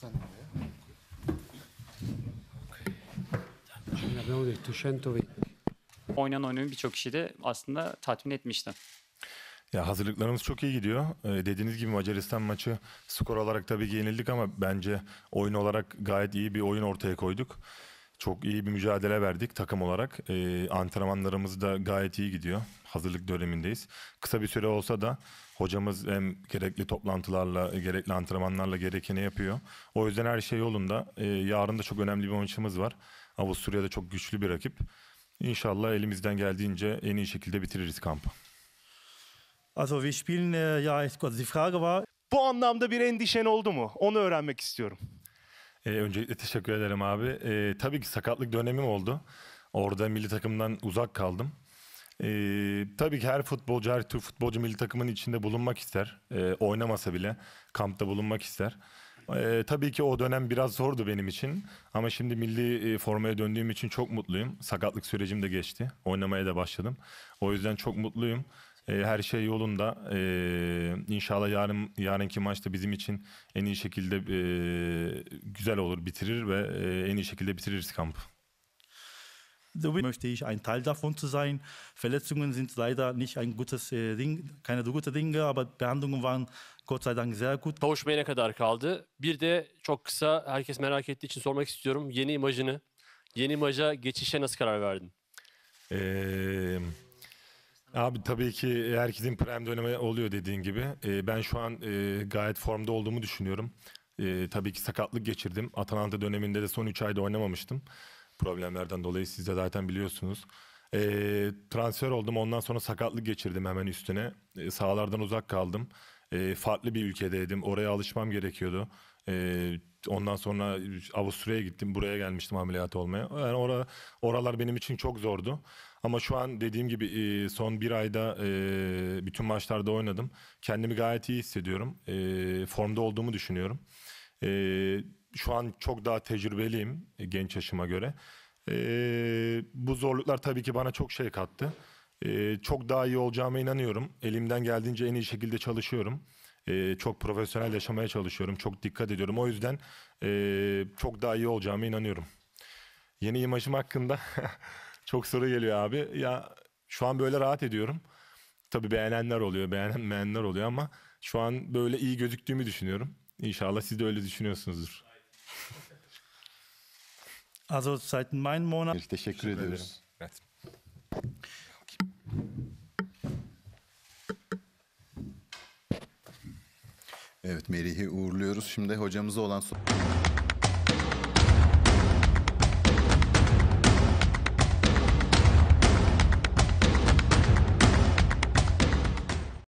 San Andrea. oyunun birçok kişi de aslında tatmin etmişti. Ya hazırlıklarımız çok iyi gidiyor. Ee, dediğiniz gibi Macaristan maçı skor olarak tabii yenildik ama bence oyun olarak gayet iyi bir oyun ortaya koyduk. Çok iyi bir mücadele verdik takım olarak. E, antrenmanlarımız da gayet iyi gidiyor. Hazırlık dönemindeyiz. Kısa bir süre olsa da hocamız hem gerekli toplantılarla, gerekli antrenmanlarla gerekeni yapıyor. O yüzden her şey yolunda. E, yarın da çok önemli bir maçımız var. Avusturya'da çok güçlü bir rakip. İnşallah elimizden geldiğince en iyi şekilde bitiririz kampı. Also wir spielen äh, ja, Gott, die Frage war, bu anlamda bir endişen oldu mu? Onu öğrenmek istiyorum. E, öncelikle teşekkür ederim abi. E, tabii ki sakatlık dönemim oldu. Orada milli takımdan uzak kaldım. E, tabii ki her futbolcu, her tür futbolcu milli takımın içinde bulunmak ister. E, oynamasa bile kampta bulunmak ister. E, tabii ki o dönem biraz zordu benim için. Ama şimdi milli e, formaya döndüğüm için çok mutluyum. Sakatlık sürecim de geçti. Oynamaya da başladım. O yüzden çok mutluyum. Ee, her şey yolunda. Ee, inşallah yarın yarınki maçta bizim için en iyi şekilde e, güzel olur, bitirir ve e, en iyi şekilde bitiririz kampı. so möchte ich ein Teil davon zu sein. Verletzungen sind leider nicht ein gutes e, Ding, keine so gute Dinge, aber Behandlungen waren Gott sei Dank sehr gut. Kavuşmaya ne kadar kaldı? Bir de çok kısa herkes merak ettiği için sormak istiyorum. Yeni imajını, yeni imaja geçişe nasıl karar verdin? Eee Abi tabii ki herkesin prime dönemi oluyor dediğin gibi. Ee, ben şu an e, gayet formda olduğumu düşünüyorum. E, tabii ki sakatlık geçirdim. Atalanta döneminde de son 3 ayda oynamamıştım. Problemlerden dolayı siz de zaten biliyorsunuz. E, transfer oldum ondan sonra sakatlık geçirdim hemen üstüne. E, sahalardan uzak kaldım. E, farklı bir ülkedeydim. Oraya alışmam gerekiyordu. E, ondan sonra Avusturya'ya gittim. Buraya gelmiştim ameliyat olmaya. Yani ora, oralar benim için çok zordu. Ama şu an dediğim gibi e, son bir ayda e, bütün maçlarda oynadım. Kendimi gayet iyi hissediyorum. E, formda olduğumu düşünüyorum. E, şu an çok daha tecrübeliyim e, genç yaşıma göre. E, bu zorluklar tabii ki bana çok şey kattı e, çok daha iyi olacağıma inanıyorum. Elimden geldiğince en iyi şekilde çalışıyorum. E, çok profesyonel yaşamaya çalışıyorum. Çok dikkat ediyorum. O yüzden e, çok daha iyi olacağıma inanıyorum. Yeni imajım hakkında çok soru geliyor abi. Ya şu an böyle rahat ediyorum. Tabii beğenenler oluyor, beğenmeyenler oluyor ama şu an böyle iyi gözüktüğümü düşünüyorum. İnşallah siz de öyle düşünüyorsunuzdur. Also seit neun Monaten. Teşekkür, ederim. ederiz. Evet Melih'i uğurluyoruz. Şimdi hocamıza olan...